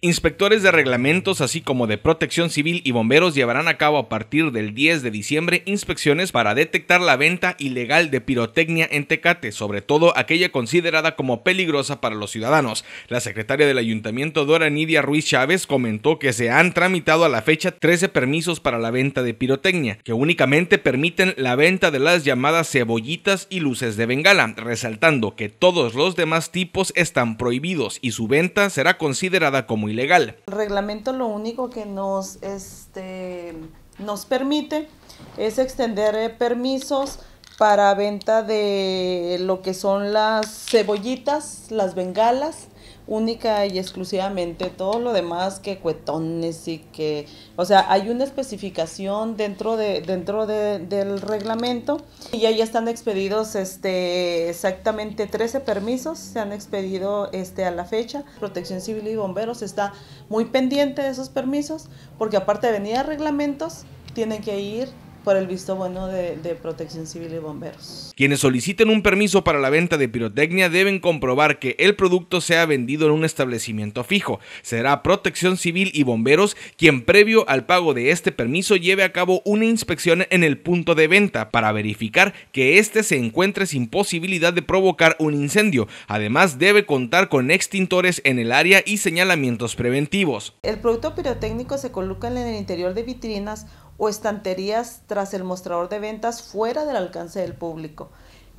Inspectores de reglamentos, así como de protección civil y bomberos, llevarán a cabo a partir del 10 de diciembre inspecciones para detectar la venta ilegal de pirotecnia en Tecate, sobre todo aquella considerada como peligrosa para los ciudadanos. La secretaria del ayuntamiento, Dora Nidia Ruiz Chávez, comentó que se han tramitado a la fecha 13 permisos para la venta de pirotecnia, que únicamente permiten la venta de las llamadas cebollitas y luces de bengala, resaltando que todos los demás tipos están prohibidos y su venta será considerada como ilegal. El reglamento lo único que nos, este, nos permite es extender eh, permisos para venta de lo que son las cebollitas, las bengalas, única y exclusivamente, todo lo demás que cuetones y que, o sea, hay una especificación dentro de dentro de, del reglamento y ahí están expedidos este exactamente 13 permisos se han expedido este a la fecha. Protección Civil y Bomberos está muy pendiente de esos permisos porque aparte de venir a reglamentos tienen que ir por el visto bueno de, Protección Civil y Bomberos. Quienes soliciten un permiso para la venta de pirotecnia deben comprobar que el producto sea vendido en un establecimiento fijo. Será Protección Civil y Bomberos quien previo al pago de este permiso lleve a cabo una inspección en el punto de venta para verificar que éste se encuentre sin posibilidad de provocar un incendio. Además debe contar con extintores en el área y señalamientos preventivos. El producto pirotécnico se coloca en el interior de vitrinas o estanterías tras el mostrador de ventas fuera del alcance del público.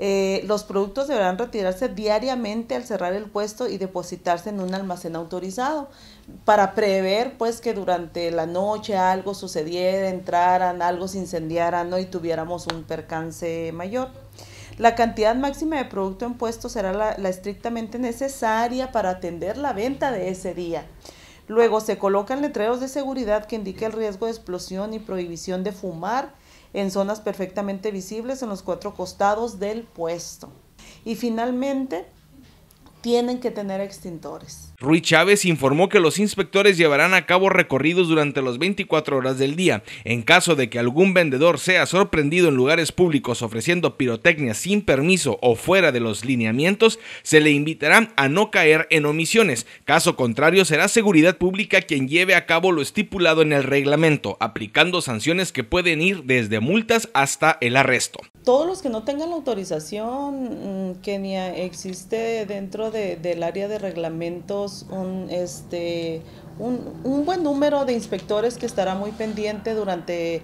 Eh, los productos deberán retirarse diariamente al cerrar el puesto y depositarse en un almacén autorizado para prever pues que durante la noche algo sucediera, entraran, algo se incendiara ¿no? y tuviéramos un percance mayor. La cantidad máxima de producto en puesto será la estrictamente necesaria para atender la venta de ese día. Luego se colocan letreros de seguridad que indique el riesgo de explosión y prohibición de fumar en zonas perfectamente visibles en los cuatro costados del puesto. Y finalmente, tienen que tener extintores. Rui Chávez informó que los inspectores llevarán a cabo recorridos durante las 24 horas del día. En caso de que algún vendedor sea sorprendido en lugares públicos ofreciendo pirotecnia sin permiso o fuera de los lineamientos, se le invitará a no caer en omisiones. Caso contrario, será seguridad pública quien lleve a cabo lo estipulado en el reglamento, aplicando sanciones que pueden ir desde multas hasta el arresto todos los que no tengan la autorización Kenia, mm, existe dentro del área de reglamentos un este buen número de inspectores que estará muy pendiente durante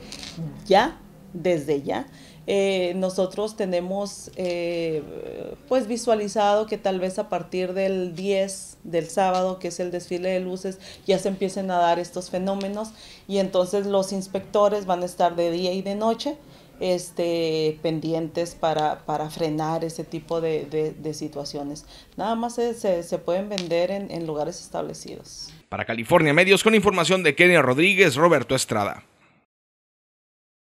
ya desde ya eh, nosotros tenemos eh, pues visualizado que tal vez a partir del 10 del sábado, que es el desfile de luces, ya se empiecen a dar estos fenómenos y entonces los inspectores van a estar de día y de noche este, pendientes para, frenar ese tipo de, situaciones. Nada más se, se, pueden vender en, en lugares establecidos. Para California Medios, con información de Kenia Rodríguez, Roberto Estrada.